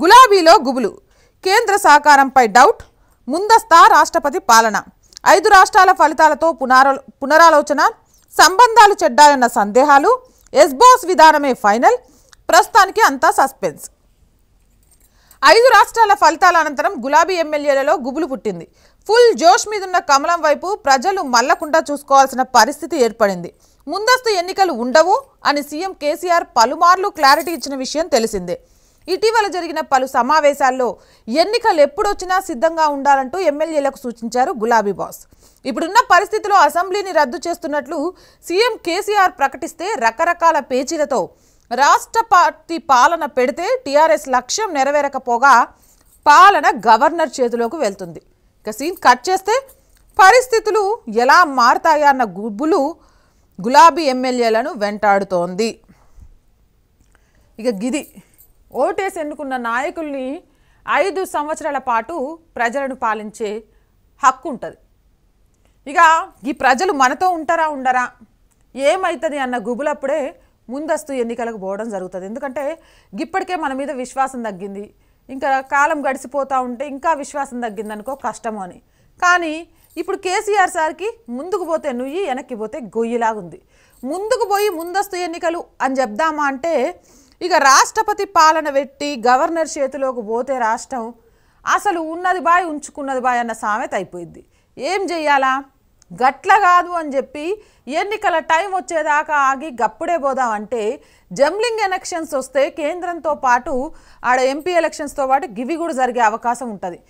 గులాబీలో గుబులు కేంద్ర సహకారంపై డౌట్ ముందస్తా రాష్ట్రపతి పాలన ఐదు రాష్ట్రాల ఫలితాలతో పునార పునరాలోచన సంబంధాలు చెడ్డాయన్న సందేహాలు ఎస్బోస్ విధానమే ఫైనల్ ప్రస్తుతానికి అంతా సస్పెన్స్ ఐదు రాష్ట్రాల ఫలితాల అనంతరం గులాబీ ఎమ్మెల్యేలలో గుబులు పుట్టింది ఫుల్ జోష్ మీదున్న కమలం వైపు ప్రజలు మల్లకుండా చూసుకోవాల్సిన పరిస్థితి ఏర్పడింది ముందస్తు ఎన్నికలు ఉండవు అని సీఎం కేసీఆర్ పలుమార్లు క్లారిటీ ఇచ్చిన విషయం తెలిసిందే ఇటీవల జరిగిన పలు సమావేశాల్లో ఎన్నికలు ఎప్పుడొచ్చినా సిద్ధంగా ఉండాలంటూ ఎమ్మెల్యేలకు సూచించారు గులాబీ బాస్ ఇప్పుడున్న పరిస్థితిలో అసెంబ్లీని రద్దు చేస్తున్నట్లు సీఎం కేసీఆర్ ప్రకటిస్తే రకరకాల పేచీలతో రాష్ట్ర పార్టీ పాలన పెడితే టీఆర్ఎస్ లక్ష్యం నెరవేరకపోగా పాలన గవర్నర్ చేతిలోకి వెళ్తుంది ఇక సీన్ కట్ చేస్తే పరిస్థితులు ఎలా మారతాయన్న గుబులు గులాబీ ఎమ్మెల్యేలను వెంటాడుతోంది ఇక గిది ఓటేసి ఎన్నుకున్న నాయకుల్ని ఐదు సంవత్సరాల పాటు ప్రజలను పాలించే హక్కు ఉంటుంది ఇక ఈ ప్రజలు మనతో ఉంటారా ఉండరా ఏమవుతుంది అన్న గుబులప్పుడే ముందస్తు ఎన్నికలకు పోవడం జరుగుతుంది ఎందుకంటే ఇప్పటికే మన మీద విశ్వాసం తగ్గింది ఇంకా కాలం గడిచిపోతూ ఉంటే ఇంకా విశ్వాసం తగ్గిందనుకో కష్టము అని కానీ ఇప్పుడు కేసీఆర్ సార్కి ముందుకు పోతే నుయ్యి వెనక్కి పోతే గొయ్యిలాగుంది ముందుకు పోయి ముందస్తు ఎన్నికలు అని చెప్దామా అంటే ఇక రాష్ట్రపతి పాలన పెట్టి గవర్నర్ చేతిలోకి పోతే రాష్ట్రం అసలు ఉన్నది బాయ్ ఉంచుకున్నది బాయ్ అన్న సామెత అయిపోయింది ఏం చెయ్యాలా గట్ల కాదు అని చెప్పి ఎన్నికల టైం వచ్చేదాకా ఆగి గప్పుడే పోదాం అంటే జంబ్లింగ్ ఎలక్షన్స్ వస్తే కేంద్రంతో పాటు ఆడ ఎంపీ ఎలక్షన్స్తో పాటు గివి కూడా జరిగే అవకాశం ఉంటుంది